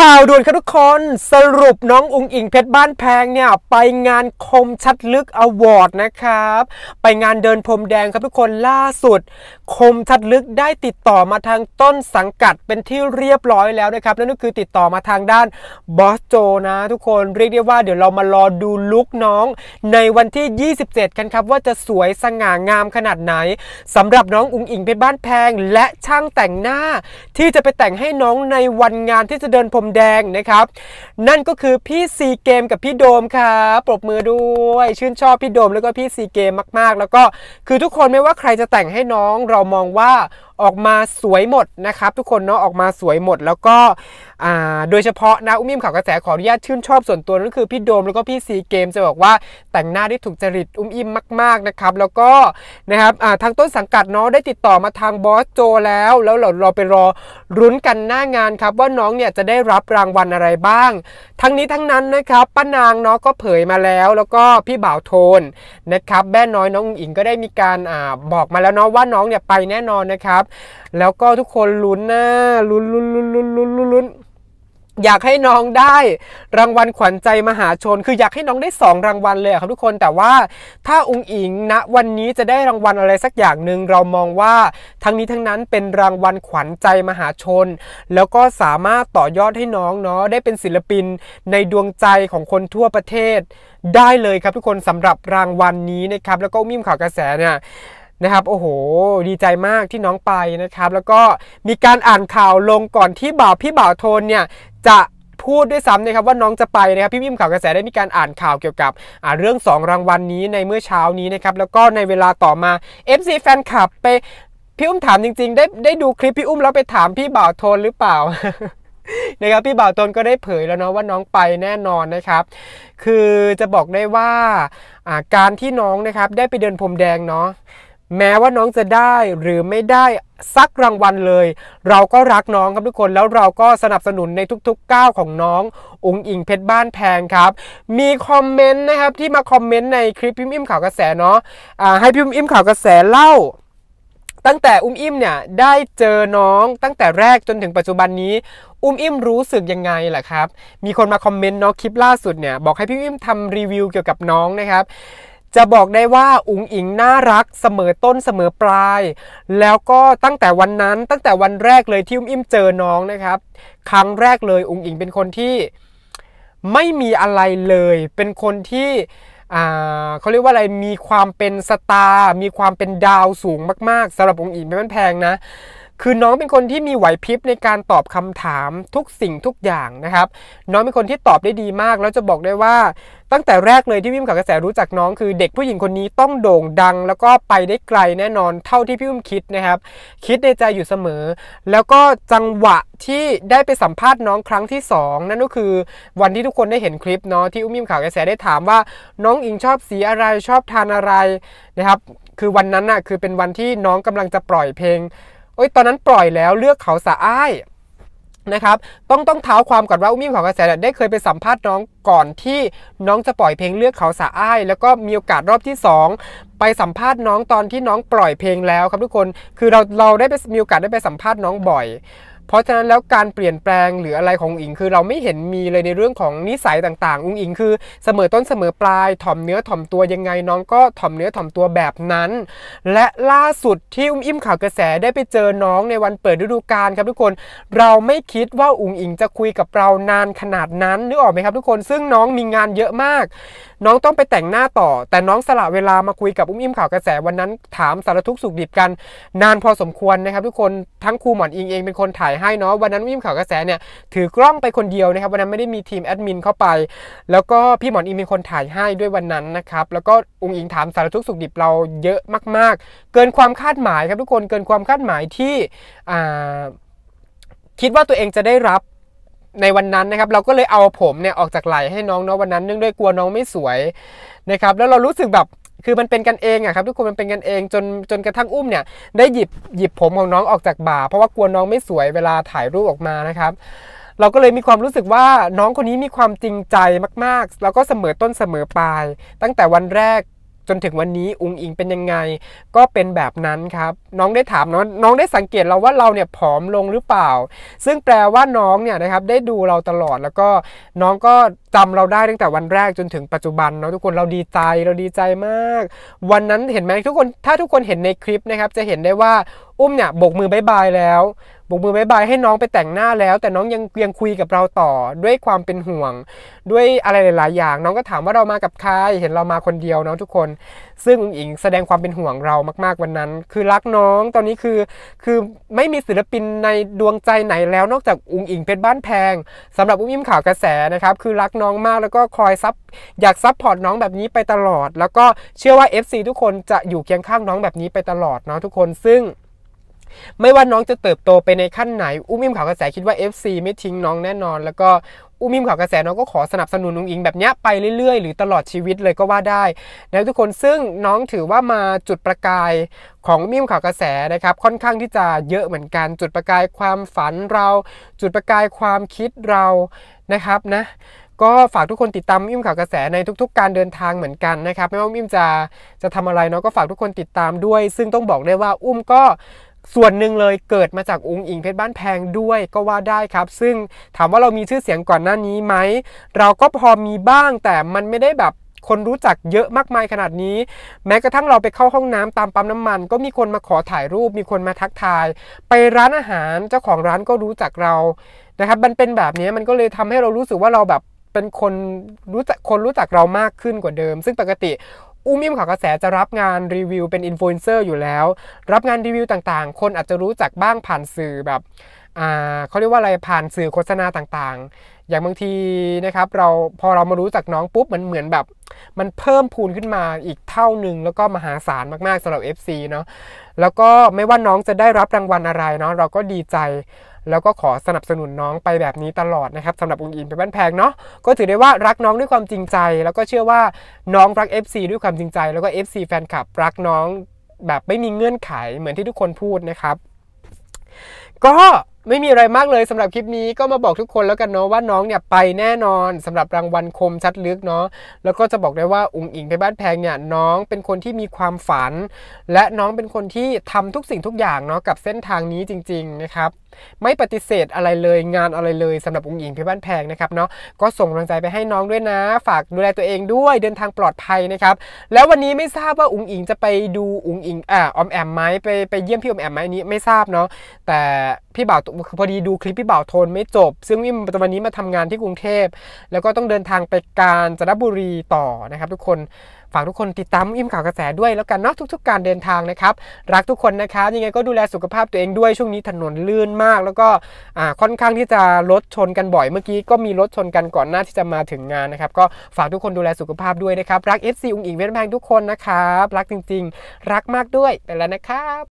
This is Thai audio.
ข่าวด่วนครับทุกคนสรุปน้องอุงอิงเพชรบ้านแพงเนี่ยไปงานคมชัดลึกอวอร์ดนะครับไปงานเดินพรมแดงครับทุกคนล่าสุด คมชัดลึกได้ติดต่อมาทางต้นสังกัดเป็นที่เรียบร้อยแล้วนะครับนั่นก็คือติดต่อมาทางด้านบอสโจนะ ทุกคนเรียกได้ว่าเดี๋ยวเรามารอดูลุกน้องในวันที่ 27 กันครับว่าจะสวยสง่างามขนาดไหน สำหรับน้องอุงอิงเพชรบ้านแพงและช่างแต่งหน้า ที่จะไปแต่งให้น้องในวันงานที่จะเดินพรมแดงนะครับ นั่นก็คือพี่ซีเกมกับพี่โดมครับปรบมือด้วยชื่นชอบพี่โดมแล้วก็พี่ซีเกมมากๆ แล้วก็คือทุกคนไม่ว่าใครจะแต่งให้น้องเรามองว่าออกมาสวยหมดนะครับทุกคนเนาะออกมาสวยหมด แล้วก็โดยเฉพาะนะอุ้มอิ่มข่าวกระแสขออนุญาตชื่นชอบส่วนตัวนั่นคือพี่โดมแล้วก็พี่ซีเกม จะบอกว่าแต่งหน้าได้ถูกจริตอุ้มอิ่มมาก ๆนะครับ แล้วก็นะครับทางต้นสังกัดเนาะได้ติดต่อมาทางบอสโจแล้ว แล้วเราเราไปรอรุ้นกันหน้างานครับ ว่าน้องเนี่ยจะได้รับรางวัลอะไรบ้าง ทั้งนี้ทั้งนั้นนะครับ ป้านางเนาะก็เผยมาแล้ว แล้วก็พี่บ่าวโทนนะครับแม่น้อยน้องอิงก็ได้มีการอบอกมาแล้วเนาะว่าน้องเนี่ยไปแน่นอนนะครับแล้วก็ทุกคนลุ้นหน้าลุ้นลุ้นลุ้นลุ้นลุ้นลุ้นอยากให้น้องได้รางวัลขวัญใจมหาชน คืออยากให้น้องได้ 2 รางวัลเลยครับ ทุกคนแต่ว่าถ้าองค์อิงณนะวันนี้จะได้รางวัลอะไรสักอย่างหนึ่ง เรามองว่าทั้งนี้ทั้งนั้นเป็นรางวัลขวัญใจมหาชน แล้วก็สามารถต่อยอดให้น้องเนาะได้เป็นศิลปินในดวงใจของคนทั่วประเทศ ได้เลยครับทุกคนสำหรับรางวัลนนี้นะครับ แล้วก็มิมข่าวกระแสเนี่ยนะครับ โอ้โห ดีใจมากที่น้องไปนะครับ แล้วก็มีการอ่านข่าวลงก่อนที่บ่าวพี่บ่าวโทนเนี่ย จะพูดด้วยซ้ำนะครับ ว่าน้องจะไปนะครับพี่พิมข่าวกระแสได้มีการอ่านข่าวเกี่ยวกับเรื่อง 2 รางวัลนนี้ในเมื่อเช้านี้นะครับ แล้วก็ในเวลาต่อมา FC แฟนคลับไปพี่อุ้มถามจริงๆได้ได้ดูคลิปพี่อุ้มแล้วไปถามพี่บ่าวโทนหรือเปล่า นะครับพี่บ่าวโทนก็ได้เผยแล้วเนาะว่าน้องไปแน่นอนนะครับ คือจะบอกได้ว่าการที่น้องนะครับ ได้ไปเดินพรมแดงเนาะแม้ว่าน้องจะได้หรือไม่ได้ สักรางวัลเลย เราก็รักน้องครับทุกคนแล้วเราก็สนับสนุนในทุกๆก้าวของน้ององค์อิงเพชรบ้านแพงครับ มีคอมเมนต์นะครับที่มาคอมเมนต์ในคลิปพิมพ์อิ่มข่าวกระแสเนาะะให้พิมพ์อิ่มข่าวกระแสเล่า ตั้งแต่อุ้มอิ่มเนี่ยได้เจอน้องตั้งแต่แรกจนถึงปัจจุบันนี้ อุ้มอิ่มรู้สึกยังไงล่ะครับ มีคนมาคอมเมนต์เนาะคลิปล่าสุดเนี่ยบอกให้พี่อิ่มทำรีวิวเกี่ยวกับน้องนะครับจะบอกได้ว่าอุ๋งอิงน่ารักเสมอต้นเสมอปลาย แล้วก็ตั้งแต่วันนั้นตั้งแต่วันแรกเลยที่อุ้มอิ่มเจอน้องนะครับ ครั้งแรกเลยอุ๋งอิงเป็นคนที่ไม่มีอะไรเลย เป็นคนที่เขาเรียกว่าอะไรมีความเป็นสตาร์มีความเป็นดาวสูงมากๆสำหรับองค์อิงไม่แพงนะคือน้องเป็นคนที่มีไหวพริบในการตอบคำถามทุกสิ่งทุกอย่างนะครับ น้องเป็นคนที่ตอบได้ดีมากแล้วจะบอกได้ว่า ตั้งแต่แรกเลยที่พิมข่าวกระแสรู้จักน้องคือเด็กผู้หญิงคนนี้ต้องโด่งดัง แล้วก็ไปได้ไกลแน่นอนเท่าที่พี่พิมคิดนะครับ คิดในใจอยู่เสมอ แล้วก็จังหวะที่ได้ไปสัมภาษณ์น้องครั้งที่ 2นั่นก็คือ วันที่ทุกคนได้เห็นคลิปเนาะที่อุ้มมิมข่าวกระแสได้ถามว่า น้องอิงชอบสีอะไรชอบทานอะไรนะครับ คือวันนั้นน่ะคือเป็นวันที่น้องกำลังจะปล่อยเพลงโอ้ย ตอนนั้นปล่อยแล้วเลือกเขาสะอ้ายนะครับ ต้องต้องเท้าความก่อนว่าอุ้มมิ่งของกระแสได้เคยไปสัมภาษณ์น้องก่อนที่น้องจะปล่อยเพลงเลือกเขาสะอ้าย แล้วก็มีโอกาสรอบที่ 2 ไปสัมภาษณ์น้องตอนที่น้องปล่อยเพลงแล้วครับทุกคน คือเราเราได้ไปมีโอกาสได้ไปสัมภาษณ์น้องบ่อยเพราะฉะนั้นแล้วการเปลี่ยนแปลงหรืออะไรของอุงอิงคือเราไม่เห็นมีเลยในเรื่องของนิสัยต่างๆ อุ้งอิงคือเสมอต้นเสมอปลายถ่อมเนื้อถ่อมตัวยังไง น้องก็ถ่อมเนื้อถ่อมตัวแบบนั้น และล่าสุดที่อุ้มอิ่มข่าวกระแสได้ไปเจอน้องในวันเปิดฤดูกาลครับ ทุกคนเราไม่คิดว่าอุ้งอิงจะคุยกับเรานานขนาดนั้นนึกออกไหมครับทุกคนซึ่งน้องมีงานเยอะมาก น้องต้องไปแต่งหน้าต่อ แต่น้องสละเวลามาคุยกับอุ้มอิ่มข่าวกระแสวันนั้นถามสารทุกสุขดิบกันนานพอสมควรนะครับ ทุกคนทั้งครูหมอนอิงเองเป็นคนถ่ายให้เนาะวันนั้นวิ่งข่าวกระแสเนี่ยถือกล้องไปคนเดียวนะครับ วันนั้นไม่ได้มีทีมแอดมินเข้าไป แล้วก็พี่หมอนอิงเป็นคนถ่ายให้ด้วยวันนั้นนะครับแล้วก็องค์อิงถามสารทุกสุขดิบเราเยอะมาก ๆ เกินความคาดหมายครับทุกคนเกินความคาดหมายที่คิดว่าตัวเองจะได้รับในวันนั้นนะครับ เราก็เลยเอาผมเนี่ยออกจากไหลให้น้องเนาะวันนั้นเนื่องด้วยกลัวน้องไม่สวยนะครับแล้วเรารู้สึกแบบคือมันเป็นกันเองอะครับทุกคนมันเป็นกันเองจนจนกระทั่งอุ้มเนี่ยได้หยิบหยิบผมของน้องออกจากบ่า เพราะว่ากลัวน้องไม่สวยเวลาถ่ายรูปออกมานะครับเราก็เลยมีความรู้สึกว่าน้องคนนี้มีความจริงใจมาก ๆ แล้วก็เสมอต้นเสมอปลาย ตั้งแต่วันแรกจน ถึงวันนี้อุงอิงเป็นยังไง ก็เป็นแบบนั้นครับน้องได้ถามน้องน้องได้สังเกตเราว่าเราเนี่ยผอมลงหรือเปล่า ซึ่งแปลว่าน้องเนี่ยนะครับได้ดูเราตลอด แล้วก็ น้องก็จำเราได้ตั้งแต่วันแรกจน ถึงปัจจุบันเนาะทุกคนเราดีใจเราดีใจมาก วันนั้นเห็นไหมทุกคนถ้าทุกคนเห็นในคลิปนะครับจะเห็นได้ว่าอุ้มเนี่ยบกมือบายบายแล้วบกมือบายบายให้น้องไปแต่งหน้าแล้ว แต่น้องยังยังคุยกับเราต่อด้วยความเป็นห่วง ด้วยอะไรหลายๆ อย่าง น้องก็ถามว่าเรามากับใครเห็นเรามาคนเดียวน้องทุกคน ซึ่งอิงแสดงความเป็นห่วงเรามากๆวันนั้น คือรักน้องตอนนี้คือคือไม่มีศิลปินในดวงใจไหนแล้วนอกจากอุงอิงเป็นบ้านแพง สำหรับอุ้มยิ้มข่าวกระแสนะครับคือรักน้องมากแล้วก็คอยซับอยากซับพอร์ตน้องแบบนี้ไปตลอด แล้วก็เชื่อว่า FC ทุกคนจะอยู่เคียงข้างน้องแบบนี้ไปตลอดเนาะทุกคนซึ่งไม่ว่าน้องจะเติบโตไปในขั้นไหน อุ้มอิ่มข่าวกระแสคิดว่า FC ไม่ทิ้งน้องแน่นอน แล้วก็อุ้มอิ่มข่าวกระแสน้องก็ขอสนับสนุนนุงอิงแบบนี้ไปเรื่อยๆ หรือตลอดชีวิตเลยก็ว่าได้นวทุกคน ซึ่งน้องถือว่ามาจุดประกายของอุ้มอิ่มข่าวกระแสนะครับ ค่อนข้างที่จะเยอะเหมือนกัน จุดประกายความฝันเรา จุดประกายความคิดเรา นะครับนะ ก็ฝากทุกคนติดตามอิมข่าวกระแสในทุกๆการเดินทางเหมือนกันนะครับ ไม่ว่าอิมจะจะทำอะไรเนาะก็ฝากทุกคนติดตามด้วย ซึ่งต้องบอกได้ว่าอุ้มก็ส่วนหนึ่งเลยเกิดมาจากองค์อิงเพชรบ้านแพงด้วยก็ว่าได้ครับ ซึ่งถามว่าเรามีชื่อเสียงก่อนหน้านี้ไหม เราก็พอมีบ้าง แต่มันไม่ได้แบบคนรู้จักเยอะมากมายขนาดนี้ แม้กระทั่งเราไปเข้าห้องน้ำ ตามปั๊มน้ำมัน ก็มีคนมาขอถ่ายรูป มีคนมาทักทายไปร้านอาหารเจ้าของร้านก็รู้จักเรานะครับมันเป็นแบบนี้มันก็เลยทำให้เรารู้สึกว่าเราแบบเป็นคนรู้จักคนรู้จักเรามากขึ้นกว่าเดิม ซึ่งปกติอุ้มิ่มข่าวกระแสจะรับงานรีวิวเป็นอินฟลูเอนเซอร์อยู่แล้ว รับงานรีวิวต่างๆ คนอาจจะรู้จักบ้างผ่านสื่อแบบเขาเรียกว่าอะไรผ่านสื่อโฆษณาต่างๆ อย่างบางทีนะครับเราพอเรามารู้จักน้องปุ๊บมันเหมือนแบบ มันเพิ่มพูนขึ้นมาอีกเท่าหนึ่ง แล้วก็มหาศาลมากๆสำหรับ FC เนาะแล้วก็ไม่ว่าน้องจะได้รับรางวัลอะไรเนาะเราก็ดีใจแล้วก็ขอสนับสนุนน้องไปแบบนี้ตลอดนะครับสำหรับองค์อินเป็นบ้านแพงเนาะก็ถือได้ว่ารักน้องด้วยความจริงใจ แล้วก็เชื่อว่าน้องรัก FC ด้วยความจริงใจ แล้วก็ FC แฟนคลับรักน้องแบบไม่มีเงื่อนไข เหมือนที่ทุกคนพูดนะครับ ก็ไม่มีอะไรมากเลยสำหรับคลิปนี้ก็มาบอกทุกคนแล้วกันเนาะว่าน้องเนี่ยไปแน่นอน สำหรับรางวัลคมชัดลึกเนาะแล้วก็จะบอกได้ว่าอุ๋งอิงไปบ้านแพงเนี่ยน้องเป็นคนที่มีความฝัน และน้องเป็นคนที่ทำทุกสิ่งทุกอย่างเนาะกับเส้นทางนี้จริง ๆ นะครับไม่ปฏิเสธอะไรเลยงานอะไรเลยสำหรับองค์หญิงพี่บ้านแพงนะครับเนาะก็ส่งกำลังใจไปให้น้องด้วยนะ ฝากดูแลตัวเองด้วยเดินทางปลอดภัยนะครับแล้ววันนี้ไม่ทราบว่าองค์หญิงจะไปดูองค์หญิงอ่าอมแอมไหมไปไปเยี่ยมพี่อมแอมไหมนี้ไม่ทราบเนาะแต่พี่บ่าวพอดีดูคลิปพี่บ่าวโทนไม่จบ ซึ่งวิมวันนี้ มาทำงานที่กรุงเทพแล้วก็ต้องเดินทางไปกาญจนบุรีต่อนะครับ ทุกคนฝากทุกคนติดตามอิ่มข่าวกระแสด้วยแล้วกันเนาะทุก ๆ การเดินทางนะครับ รักทุกคนนะคะ ยังไงก็ดูแลสุขภาพตัวเองด้วยช่วงนี้ถนนลื่นมาก แล้วก็ค่อนข้างที่จะรถชนกันบ่อยเมื่อกี้ก็มีรถชนกันก่อนหน้าที่จะมาถึงงานนะครับ ก็ฝากทุกคนดูแลสุขภาพด้วยนะครับรักเอซีอุ้งอิงเวทแพงทุกคนนะครับรักจริงๆ รักมากด้วยไปแล้วนะครับ